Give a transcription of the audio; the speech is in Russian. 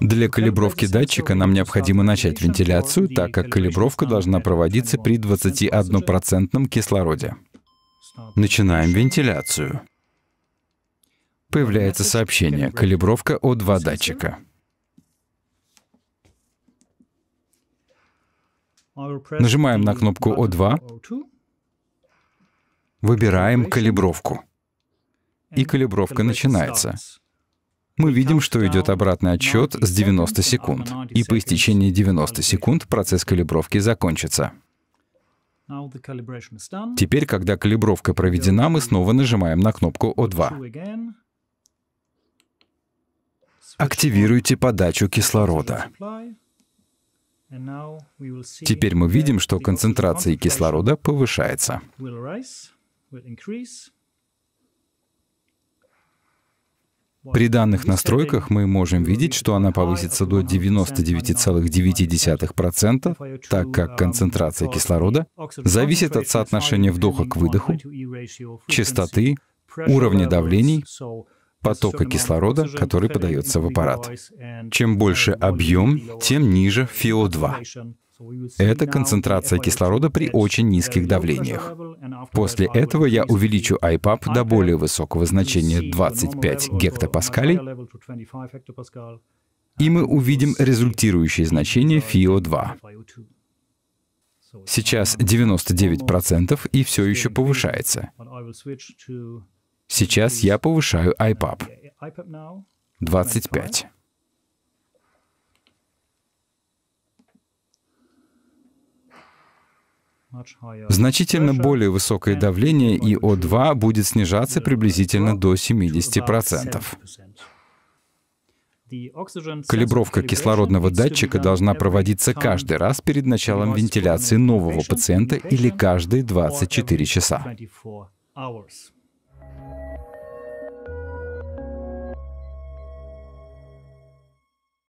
Для калибровки датчика нам необходимо начать вентиляцию, так как калибровка должна проводиться при 21% кислороде. Начинаем вентиляцию. Появляется сообщение «Калибровка О2 датчика». Нажимаем на кнопку О2, выбираем калибровку. И калибровка начинается мы видим, что идет обратный отсчет с 90 секунд, и по истечении 90 секунд процесс калибровки закончится. Теперь, когда калибровка проведена, мы снова нажимаем на кнопку O2. Активируйте подачу кислорода. Теперь мы видим, что концентрация кислорода повышается. При данных настройках мы можем видеть, что она повысится до 99,9%, так как концентрация кислорода зависит от соотношения вдоха к выдоху, частоты, уровня давлений, потока кислорода, который подается в аппарат. Чем больше объем, тем ниже ФИО2. Это концентрация кислорода при очень низких давлениях. После этого я увеличу IPAP до более высокого значения 25 гектопаскалей, и мы увидим результирующее значение FiO2. Сейчас 99% и все еще повышается. Сейчас я повышаю IPAP. 25. Значительно более высокое давление и О2 будет снижаться приблизительно до 70%. Калибровка кислородного датчика должна проводиться каждый раз перед началом вентиляции нового пациента или каждые 24 часа.